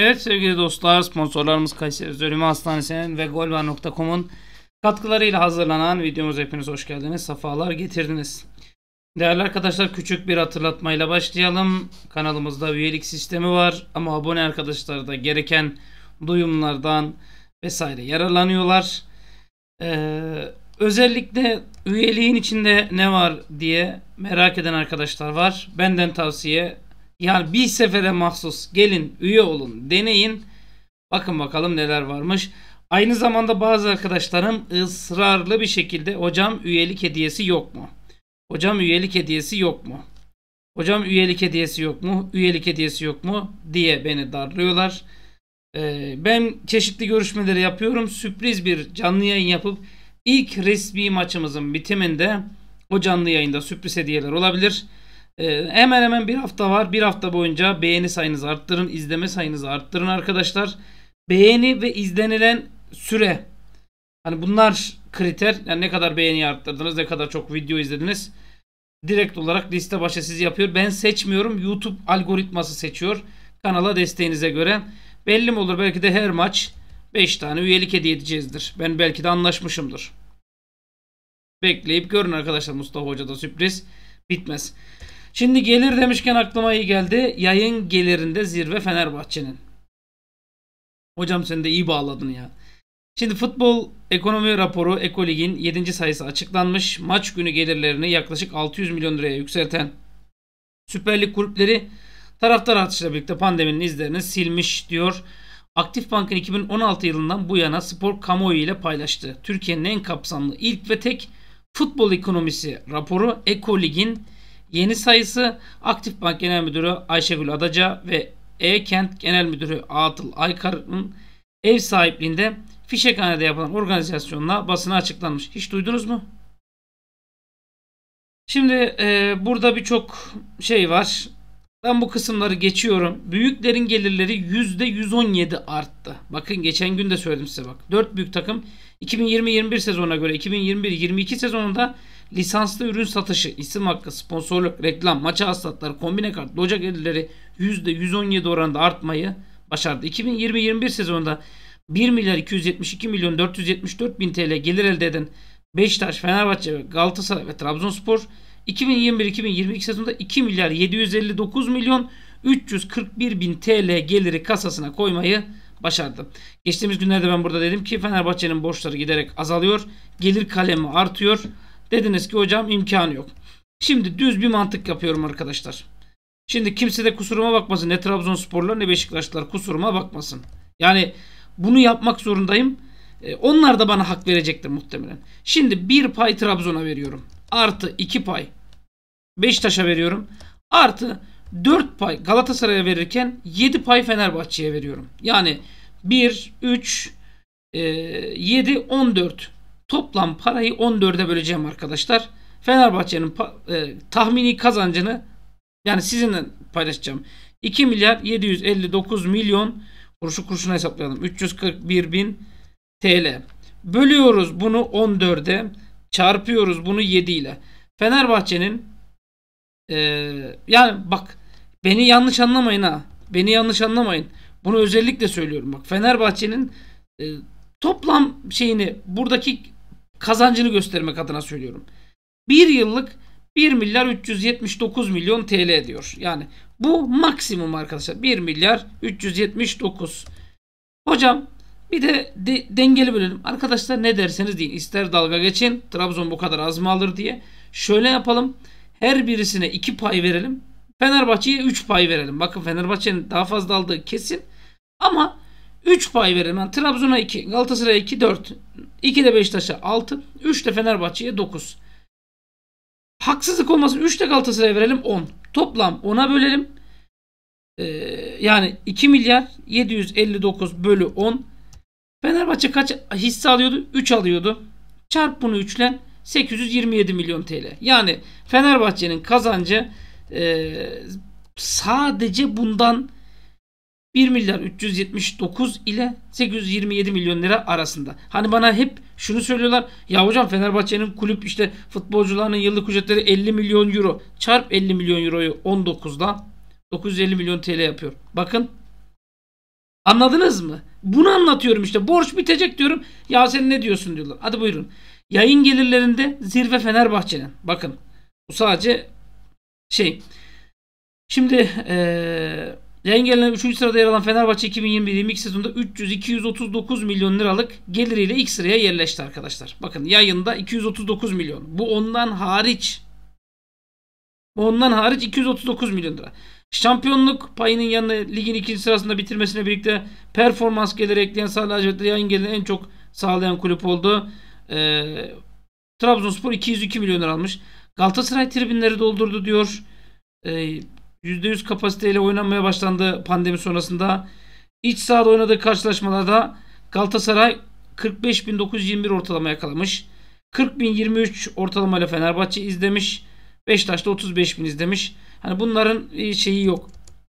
Evet sevgili dostlar sponsorlarımız Kayseri Zölümü Hastanesi'nin ve golva.com'un katkılarıyla hazırlanan videomuz hepiniz hoş geldiniz. Safalar getirdiniz. Değerli arkadaşlar küçük bir hatırlatmayla başlayalım. Kanalımızda üyelik sistemi var ama abone arkadaşlar da gereken duyumlardan vesaire yararlanıyorlar. Ee, özellikle üyeliğin içinde ne var diye merak eden arkadaşlar var. Benden tavsiye yani bir sefere mahsus gelin üye olun deneyin. Bakın bakalım neler varmış. Aynı zamanda bazı arkadaşlarım ısrarlı bir şekilde hocam üyelik hediyesi yok mu? Hocam üyelik hediyesi yok mu? Hocam üyelik hediyesi yok mu? Üyelik hediyesi yok mu? diye beni darlıyorlar. Ee, ben çeşitli görüşmeleri yapıyorum. Sürpriz bir canlı yayın yapıp ilk resmi maçımızın bitiminde o canlı yayında sürpriz hediyeler olabilir. Ee, hemen hemen bir hafta var. Bir hafta boyunca beğeni sayınızı arttırın, izleme sayınızı arttırın arkadaşlar. Beğeni ve izlenilen süre. Hani bunlar kriter. Yani ne kadar beğeni arttırdınız, ne kadar çok video izlediniz. Direkt olarak liste başı sizi yapıyor. Ben seçmiyorum. YouTube algoritması seçiyor. Kanala desteğinize göre. Belli mi olur? Belki de her maç 5 tane üyelik hediye edeceğizdir. Ben belki de anlaşmışımdır. Bekleyip görün arkadaşlar Mustafa Hoca da sürpriz bitmez. Şimdi gelir demişken aklıma iyi geldi. Yayın gelirinde zirve Fenerbahçe'nin. Hocam sen de iyi bağladın ya. Şimdi futbol ekonomi raporu Ekolig'in 7. sayısı açıklanmış. Maç günü gelirlerini yaklaşık 600 milyon liraya yükselten Süper Lig kulüpleri taraftar artışıyla birlikte pandeminin izlerini silmiş diyor. Aktif Bank'ın 2016 yılından bu yana spor kamuoyu ile paylaştığı Türkiye'nin en kapsamlı ilk ve tek futbol ekonomisi raporu Ekolig'in Yeni sayısı Aktif Bank Genel Müdürü Ayşegül Adaca ve E-Kent Genel Müdürü Atıl Aykar'ın ev sahipliğinde Fişekhane'de yapılan organizasyonla basına açıklanmış. Hiç duydunuz mu? Şimdi e, burada birçok şey var. Ben bu kısımları geçiyorum. Büyüklerin gelirleri %117 arttı. Bakın geçen gün de söyledim size bak. 4 büyük takım 2020-21 sezonuna göre 2021-22 sezonunda lisanslı ürün satışı, isim hakkı, sponsorluk, reklam, maça hasılatları, kombine kart, loca gelirleri %117 oranında artmayı başardı. 2020-21 sezonunda 1 milyar 272 milyon 474 bin TL gelir elde eden Beşiktaş, Fenerbahçe, Galatasaray ve Trabzonspor 2021-2022 sezonunda 2 milyar 759 milyon 341 bin TL geliri kasasına koymayı başardı. Geçtiğimiz günlerde ben burada dedim ki Fenerbahçe'nin borçları giderek azalıyor. Gelir kalemi artıyor. Dediniz ki hocam imkanı yok. Şimdi düz bir mantık yapıyorum arkadaşlar. Şimdi kimse de kusuruma bakmasın. Ne Trabzonsporlar ne Beşiktaşlılar kusuruma bakmasın. Yani bunu yapmak zorundayım. E, onlar da bana hak verecektir muhtemelen. Şimdi bir pay Trabzon'a veriyorum. Artı iki pay Beşiktaş'a veriyorum. Artı 4 pay Galatasaray'a verirken 7 pay Fenerbahçe'ye veriyorum. Yani 1, 3, 7, 14 toplam parayı 14'e böleceğim arkadaşlar. Fenerbahçe'nin e, tahmini kazancını yani sizinle paylaşacağım. 2 milyar 759 milyon kuruşu kuruşuna hesaplayalım. 341 bin TL. Bölüyoruz bunu 14'e çarpıyoruz bunu 7 ile. Fenerbahçe'nin ee, yani bak beni yanlış anlamayın ha. Beni yanlış anlamayın. Bunu özellikle söylüyorum. Bak Fenerbahçe'nin e, toplam şeyini buradaki kazancını göstermek adına söylüyorum. Bir yıllık 1 milyar 379 milyon TL diyor. Yani bu maksimum arkadaşlar. 1 milyar 379. Hocam bir de, de dengeli bölelim. Arkadaşlar ne derseniz deyin. İster dalga geçin. Trabzon bu kadar az mı alır diye. Şöyle yapalım. Her birisine 2 pay verelim. Fenerbahçe'ye 3 pay verelim. Bakın Fenerbahçe'nin daha fazla aldığı kesin. Ama 3 pay verelim. Yani Trabzon'a 2, Galatasaray'a 2, 4. 2 de Beşiktaş'a 6, 3 de Fenerbahçe'ye 9. Haksızlık olmasın 3 de Galatasaray'a verelim 10. Toplam 10'a bölelim. Ee, yani 2 milyar 759 bölü 10. Fenerbahçe kaç hisse alıyordu? 3 alıyordu. Çarp bunu 3'le 827 milyon TL. Yani Fenerbahçe'nin kazancı e, sadece bundan 1 milyar 379 ile 827 milyon lira arasında. Hani bana hep şunu söylüyorlar. Ya hocam Fenerbahçe'nin kulüp işte futbolcularının yıllık ücretleri 50 milyon euro. Çarp 50 milyon euroyu 19'da 950 milyon TL yapıyor. Bakın anladınız mı? Bunu anlatıyorum işte. Borç bitecek diyorum. Ya sen ne diyorsun diyorlar. Hadi buyurun. Yayın gelirlerinde zirve Fenerbahçe'nin. Bakın bu sadece şey. Şimdi ee, yayın gelirlerinde 3. sırada yer alan Fenerbahçe 2021-22 sezonunda 300-239 milyon liralık geliriyle ilk sıraya yerleşti arkadaşlar. Bakın yayında 239 milyon. Bu ondan hariç ondan hariç 239 milyon lira. Şampiyonluk payının yanına ligin ikinci sırasında bitirmesine birlikte performans geliri ekleyen Salih Hacetleri yayın geliri en çok sağlayan kulüp oldu. E, Trabzonspor 202 milyon lira almış. Galatasaray tribünleri doldurdu diyor. E, ee, %100 kapasiteyle oynanmaya başlandı pandemi sonrasında. İç sahada oynadığı karşılaşmalarda Galatasaray 45.921 ortalama yakalamış. 40.023 ortalama ortalamayla Fenerbahçe izlemiş. Beşiktaş'ta 35.000 izlemiş. Hani bunların e, şeyi yok.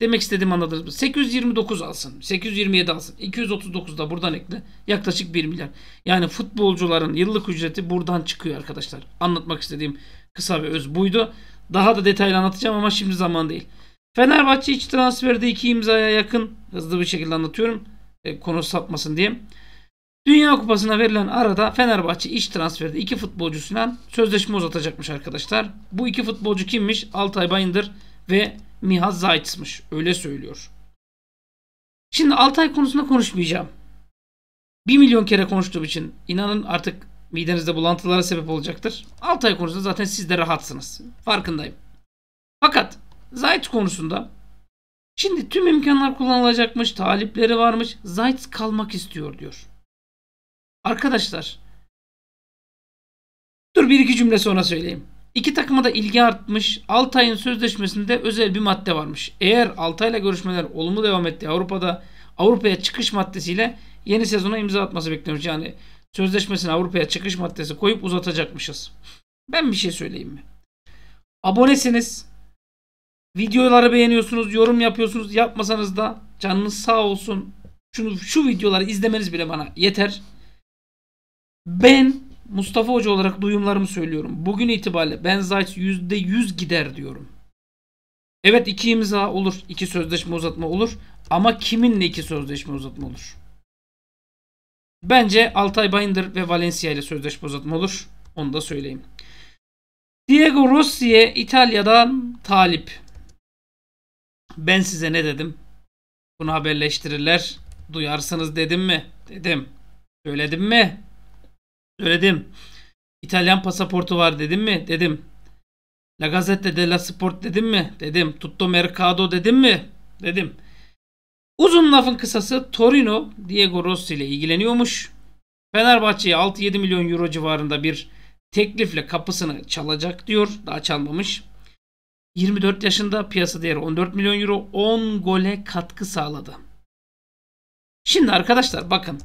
Demek istediğim anladınız mı? 829 alsın. 827 alsın. 239 da buradan ekle. Yaklaşık 1 milyar. Yani futbolcuların yıllık ücreti buradan çıkıyor arkadaşlar. Anlatmak istediğim kısa ve öz buydu. Daha da detaylı anlatacağım ama şimdi zaman değil. Fenerbahçe iç transferde iki imzaya yakın. Hızlı bir şekilde anlatıyorum. E, konu sapmasın diye. Dünya Kupası'na verilen arada Fenerbahçe iç transferde iki futbolcusuyla sözleşme uzatacakmış arkadaşlar. Bu iki futbolcu kimmiş? Altay Bayındır ve Miha Zaitz'mış. Öyle söylüyor. Şimdi Altay konusunda konuşmayacağım. Bir milyon kere konuştuğum için inanın artık midenizde bulantılara sebep olacaktır. Altay konusunda zaten siz de rahatsınız. Farkındayım. Fakat Zayt konusunda şimdi tüm imkanlar kullanılacakmış, talipleri varmış. Zayt kalmak istiyor diyor. Arkadaşlar Dur bir iki cümle sonra söyleyeyim. İki takıma da ilgi artmış. Altay'ın sözleşmesinde özel bir madde varmış. Eğer Altay'la görüşmeler olumlu devam etti Avrupa'da Avrupa'ya çıkış maddesiyle yeni sezona imza atması bekliyormuş. Yani sözleşmesine Avrupa'ya çıkış maddesi koyup uzatacakmışız. Ben bir şey söyleyeyim mi? Abonesiniz. Videoları beğeniyorsunuz, yorum yapıyorsunuz. Yapmasanız da canınız sağ olsun. Şunu, şu videoları izlemeniz bile bana yeter. Ben Mustafa Hoca olarak duyumlarımı söylüyorum. Bugün itibariyle ben Zayt %100 gider diyorum. Evet iki imza olur. iki sözleşme uzatma olur. Ama kiminle iki sözleşme uzatma olur? Bence Altay Binder ve Valencia ile sözleşme uzatma olur. Onu da söyleyeyim. Diego Rossi'ye İtalya'dan talip. Ben size ne dedim? Bunu haberleştirirler. Duyarsınız dedim mi? Dedim. Söyledim mi? Söyledim. İtalyan pasaportu var dedim mi? Dedim. La de la Sport dedim mi? Dedim. Tutto Mercado dedim mi? Dedim. Uzun lafın kısası Torino Diego Rossi ile ilgileniyormuş. Fenerbahçe'ye 6-7 milyon euro civarında bir teklifle kapısını çalacak diyor. Daha çalmamış. 24 yaşında piyasa değeri 14 milyon euro 10 gole katkı sağladı. Şimdi arkadaşlar bakın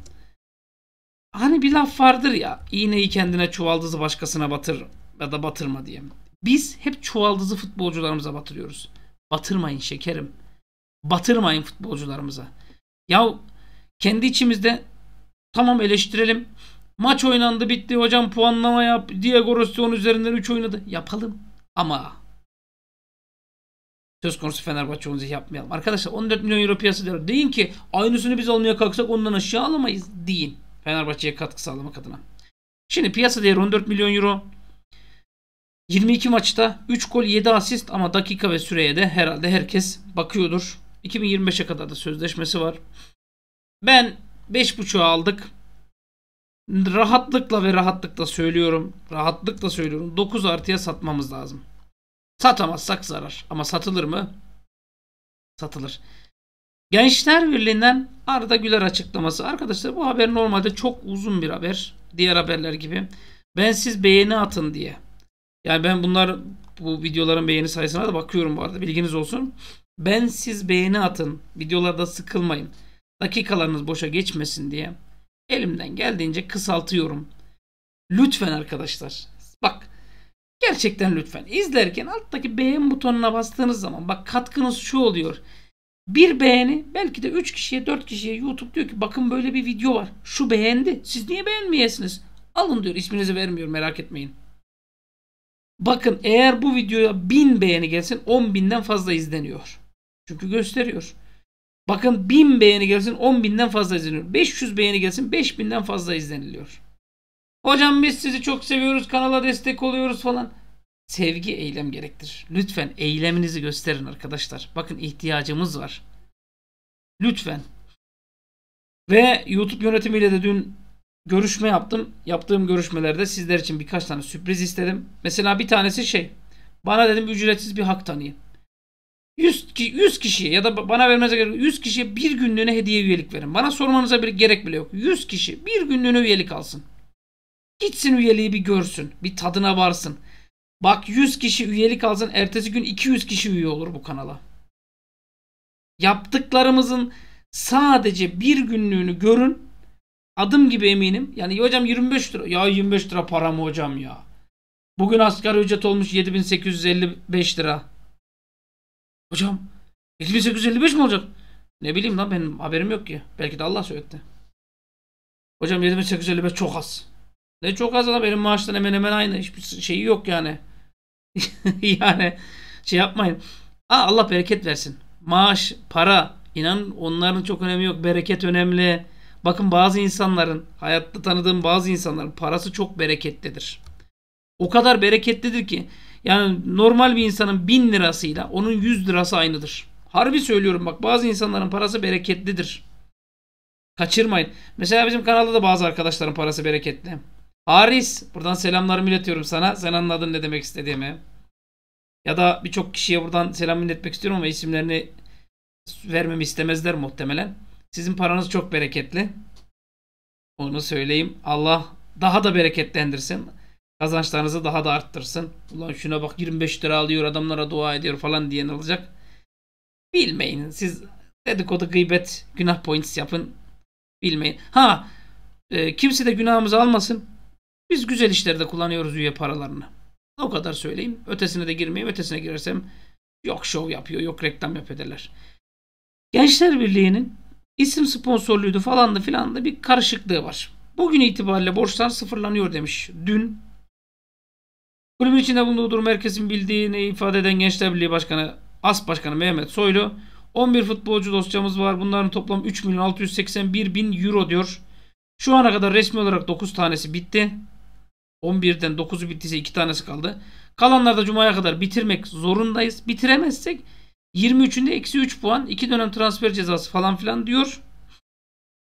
Hani bir laf vardır ya iğneyi kendine çuvaldızı başkasına batır ya da batırma diye. Biz hep çuvaldızı futbolcularımıza batırıyoruz. Batırmayın şekerim. Batırmayın futbolcularımıza. Ya kendi içimizde tamam eleştirelim. Maç oynandı bitti hocam puanlama yap. Diego Rossi 10 üzerinden 3 oynadı. Yapalım ama söz konusu Fenerbahçe onu yapmayalım. Arkadaşlar 14 milyon euro piyasası diyor. Deyin ki aynısını biz almaya kalksak ondan aşağı alamayız deyin. Fenerbahçe'ye katkı sağlamak adına. Şimdi piyasa değeri 14 milyon euro. 22 maçta 3 gol 7 asist ama dakika ve süreye de herhalde herkes bakıyordur. 2025'e kadar da sözleşmesi var. Ben 5.5'a aldık. Rahatlıkla ve rahatlıkla söylüyorum. Rahatlıkla söylüyorum. 9 artıya satmamız lazım. Satamazsak zarar. Ama satılır mı? Satılır. Gençler Birliği'nden Arda Güler açıklaması. Arkadaşlar bu haber normalde çok uzun bir haber. Diğer haberler gibi. Ben siz beğeni atın diye. Yani ben bunlar bu videoların beğeni sayısına da bakıyorum bu arada. Bilginiz olsun. Ben siz beğeni atın. Videolarda sıkılmayın. Dakikalarınız boşa geçmesin diye. Elimden geldiğince kısaltıyorum. Lütfen arkadaşlar. Bak gerçekten lütfen. İzlerken alttaki beğen butonuna bastığınız zaman bak katkınız şu oluyor. Bir beğeni belki de 3 kişiye 4 kişiye YouTube diyor ki bakın böyle bir video var. Şu beğendi. Siz niye beğenmeyesiniz? Alın diyor isminizi vermiyorum merak etmeyin. Bakın eğer bu videoya 1000 beğeni gelsin 10.000'den fazla izleniyor. Çünkü gösteriyor. Bakın 1000 beğeni gelsin 10.000'den fazla izleniyor. 500 beğeni gelsin 5.000'den fazla izleniliyor. Hocam biz sizi çok seviyoruz kanala destek oluyoruz falan. Sevgi eylem gerektir. Lütfen eyleminizi gösterin arkadaşlar. Bakın ihtiyacımız var. Lütfen. Ve YouTube yönetimiyle de dün görüşme yaptım. Yaptığım görüşmelerde sizler için birkaç tane sürpriz istedim. Mesela bir tanesi şey. Bana dedim ücretsiz bir hak tanıyın. 100, 100 kişiye ya da bana vermenize gerek 100 kişiye bir günlüğüne hediye üyelik verin. Bana sormanıza bir gerek bile yok. 100 kişi bir günlüğüne üyelik alsın. Gitsin üyeliği bir görsün. Bir tadına varsın. Bak 100 kişi üyelik alsın ertesi gün 200 kişi üye olur bu kanala. Yaptıklarımızın sadece bir günlüğünü görün. Adım gibi eminim. Yani hocam 25 lira. Ya 25 lira para mı hocam ya? Bugün asgari ücret olmuş 7855 lira. Hocam 7855 mi olacak? Ne bileyim lan benim haberim yok ki. Belki de Allah söyledi. Hocam 7855 çok az. Ne çok az adam benim maaştan hemen hemen aynı. Hiçbir şeyi yok yani. yani şey yapmayın. Aa, Allah bereket versin. Maaş, para inan onların çok önemi yok. Bereket önemli. Bakın bazı insanların hayatta tanıdığım bazı insanların parası çok bereketlidir. O kadar bereketlidir ki yani normal bir insanın bin lirasıyla onun yüz lirası aynıdır. Harbi söylüyorum bak bazı insanların parası bereketlidir. Kaçırmayın. Mesela bizim kanalda da bazı arkadaşların parası bereketli. Haris buradan selamlarımı iletiyorum sana. Sen anladın ne demek istediğimi. Ya da birçok kişiye buradan selam iletmek istiyorum ama isimlerini vermemi istemezler muhtemelen. Sizin paranız çok bereketli. Onu söyleyeyim. Allah daha da bereketlendirsin. Kazançlarınızı daha da arttırsın. Ulan şuna bak 25 lira alıyor adamlara dua ediyor falan diyen olacak. Bilmeyin. Siz dedikodu gıybet günah points yapın. Bilmeyin. Ha e, kimse de günahımızı almasın. Biz güzel işlerde kullanıyoruz üye paralarını. O kadar söyleyeyim. Ötesine de girmeyeyim. Ötesine girersem yok şov yapıyor, yok reklam yapıyor derler. Gençler Birliği'nin isim sponsorluydu falan da filan da bir karışıklığı var. Bugün itibariyle borçlar sıfırlanıyor demiş. Dün kulübün içinde bulunduğu durum herkesin bildiğini ifade eden Gençler Birliği Başkanı As Başkanı Mehmet Soylu 11 futbolcu dosyamız var. Bunların toplam 3.681.000 euro diyor. Şu ana kadar resmi olarak 9 tanesi bitti. 11'den 9'u bittiyse 2 tanesi kaldı. Kalanlar da Cuma'ya kadar bitirmek zorundayız. Bitiremezsek 23'ünde eksi 3 puan 2 dönem transfer cezası falan filan diyor.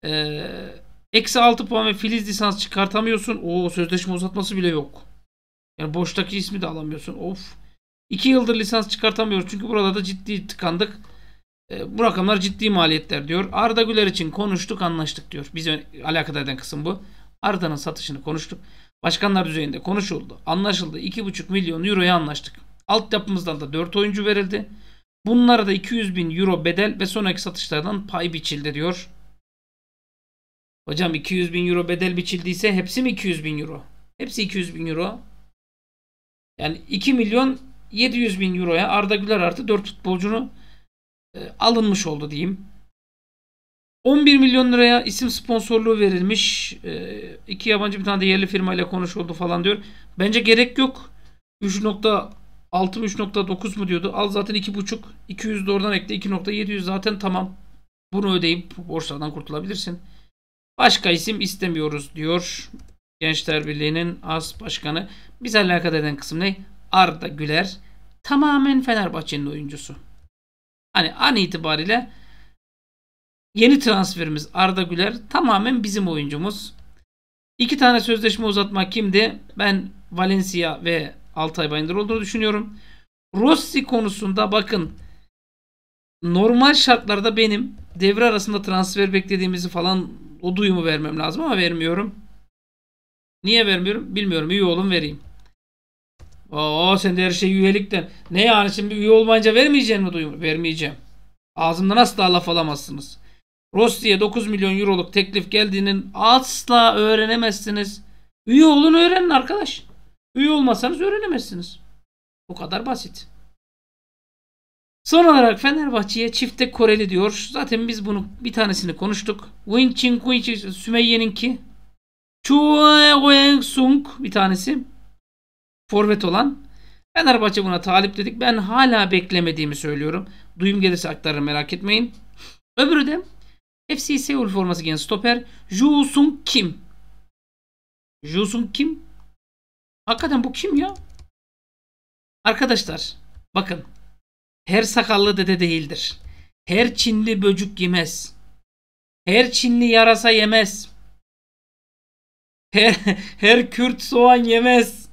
Ee, eksi 6 puan ve filiz lisans çıkartamıyorsun. O sözleşme uzatması bile yok. Yani boştaki ismi de alamıyorsun. Of. 2 yıldır lisans çıkartamıyoruz. Çünkü burada da ciddi tıkandık. E, bu rakamlar ciddi maliyetler diyor. Arda Güler için konuştuk anlaştık diyor. Bizi alakadar eden kısım bu. Arda'nın satışını konuştuk. Başkanlar düzeyinde konuşuldu. Anlaşıldı. 2,5 milyon euroya anlaştık. Altyapımızdan da 4 oyuncu verildi. Bunlara da 200 bin euro bedel ve sonraki satışlardan pay biçildi diyor. Hocam 200 bin euro bedel biçildiyse hepsi mi 200 bin euro? Hepsi 200 bin euro. Yani 2 milyon 700 bin euroya Arda Güler artı 4 futbolcunu e, alınmış oldu diyeyim. 11 milyon liraya isim sponsorluğu verilmiş. Ee, iki yabancı bir tane de yerli firmayla konuşuldu falan diyor. Bence gerek yok. 3.6 mı 3.9 mu diyordu. Al zaten 2.5. 200 de oradan ekle. 2.700 zaten tamam. Bunu ödeyip borsadan kurtulabilirsin. Başka isim istemiyoruz diyor. Gençler Birliği'nin as başkanı. Biz alakadar eden kısım ne? Arda Güler. Tamamen Fenerbahçe'nin oyuncusu. Hani an itibariyle Yeni transferimiz Arda Güler tamamen bizim oyuncumuz. İki tane sözleşme uzatma kimdi? Ben Valencia ve Altay Bayındır olduğunu düşünüyorum. Rossi konusunda bakın normal şartlarda benim devre arasında transfer beklediğimizi falan o duyumu vermem lazım ama vermiyorum. Niye vermiyorum? Bilmiyorum. İyi olun vereyim. Oo sen de her şey üyelikten. Ne yani şimdi üye olmayınca vermeyeceğim mi duyumu? Vermeyeceğim. Ağzımdan asla laf alamazsınız. Rossi'ye 9 milyon euroluk teklif geldiğinin asla öğrenemezsiniz. Üye olun öğrenin arkadaş. Üye olmasanız öğrenemezsiniz. Bu kadar basit. Son olarak Fenerbahçe'ye çifte Koreli diyor. Zaten biz bunu bir tanesini konuştuk. Win Ching Win Sümeyye'ninki. Chue Weng Sung bir tanesi. Forvet olan. Fenerbahçe buna talip dedik. Ben hala beklemediğimi söylüyorum. Duyum gelirse aktarır merak etmeyin. Öbürü de FC Seoul forması giyen stoper Ju Sung Kim. Ju Sung Kim? Hakikaten bu kim ya? Arkadaşlar bakın. Her sakallı dede değildir. Her Çinli böcük yemez. Her Çinli yarasa yemez. Her, her Kürt soğan yemez.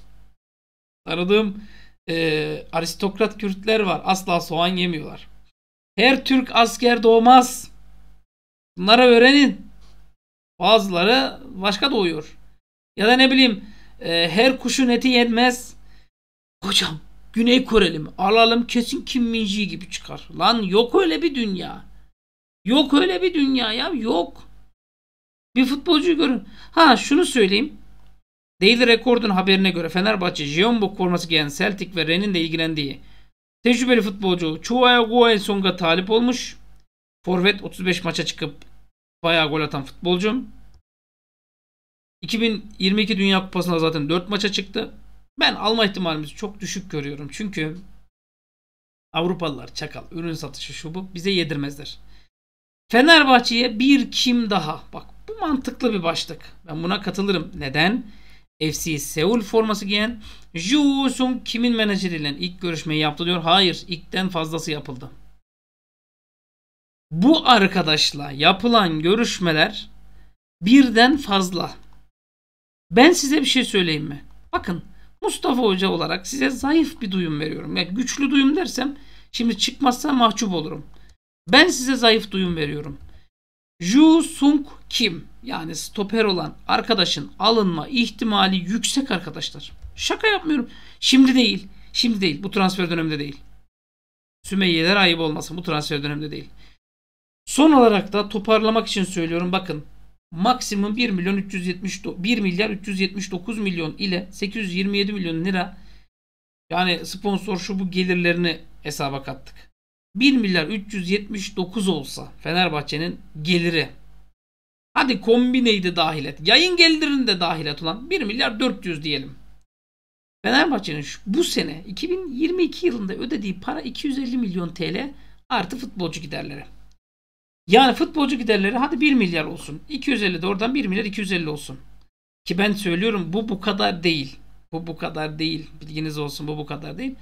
Aradığım e, aristokrat Kürtler var. Asla soğan yemiyorlar. Her Türk asker doğmaz. Bunları öğrenin. Bazıları başka doğuyor. Ya da ne bileyim e, her kuşun eti yenmez. Hocam Güney Koreli mi? Alalım kesin Kim Minji gibi çıkar. Lan yok öyle bir dünya. Yok öyle bir dünya ya yok. Bir futbolcu görün. Ha şunu söyleyeyim. Daily Record'un haberine göre Fenerbahçe, Jeonbuk forması giyen Celtic ve Ren'in de ilgilendiği tecrübeli futbolcu Chua Guensong'a talip olmuş. Forvet 35 maça çıkıp bayağı gol atan futbolcum. 2022 Dünya Kupası'nda zaten 4 maça çıktı. Ben alma ihtimalimizi çok düşük görüyorum. Çünkü Avrupalılar çakal. Ürün satışı şu bu. Bize yedirmezler. Fenerbahçe'ye bir kim daha. Bak bu mantıklı bir başlık. Ben buna katılırım. Neden? FC Seul forması giyen Ju Sung Kim'in menajeriyle ilk görüşmeyi yaptı diyor. Hayır ilkten fazlası yapıldı. Bu arkadaşla yapılan görüşmeler birden fazla. Ben size bir şey söyleyeyim mi? Bakın Mustafa Hoca olarak size zayıf bir duyum veriyorum. Yani güçlü duyum dersem şimdi çıkmazsa mahcup olurum. Ben size zayıf duyum veriyorum. Ju Sung Kim yani stoper olan arkadaşın alınma ihtimali yüksek arkadaşlar. Şaka yapmıyorum. Şimdi değil. Şimdi değil. Bu transfer döneminde değil. Sümeyye'ler ayıp olmasın. Bu transfer döneminde değil. Son olarak da toparlamak için söylüyorum bakın. Maksimum 1 milyon 370 1 milyar 379 milyon ile 827 milyon lira yani sponsor şu bu gelirlerini hesaba kattık. 1 milyar 379 olsa Fenerbahçe'nin geliri. Hadi kombineyi de dahil et. Yayın gelirini de dahil et olan 1 milyar 400 diyelim. Fenerbahçe'nin bu sene 2022 yılında ödediği para 250 milyon TL artı futbolcu giderleri. Yani futbolcu giderleri hadi 1 milyar olsun. 250 de oradan 1 milyar 250 olsun. Ki ben söylüyorum bu bu kadar değil. Bu bu kadar değil. Bilginiz olsun bu bu kadar değil.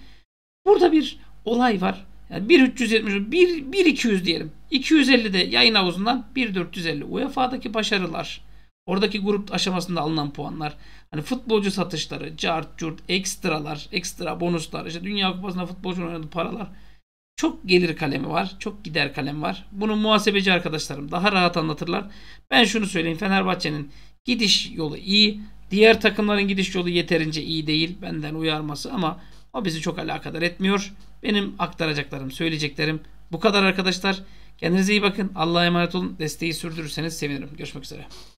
Burada bir olay var. Yani 1370 1 1 200 diyelim. 250 de yayın havuzundan 1 450. UEFA'daki başarılar. Oradaki grup aşamasında alınan puanlar. Hani futbolcu satışları, cart, curt, ekstralar, ekstra bonuslar. işte Dünya Kupası'nda futbolcu oynadığı paralar. Çok gelir kalemi var. Çok gider kalem var. Bunu muhasebeci arkadaşlarım daha rahat anlatırlar. Ben şunu söyleyeyim. Fenerbahçe'nin gidiş yolu iyi. Diğer takımların gidiş yolu yeterince iyi değil. Benden uyarması ama o bizi çok alakadar etmiyor. Benim aktaracaklarım, söyleyeceklerim bu kadar arkadaşlar. Kendinize iyi bakın. Allah'a emanet olun. Desteği sürdürürseniz sevinirim. Görüşmek üzere.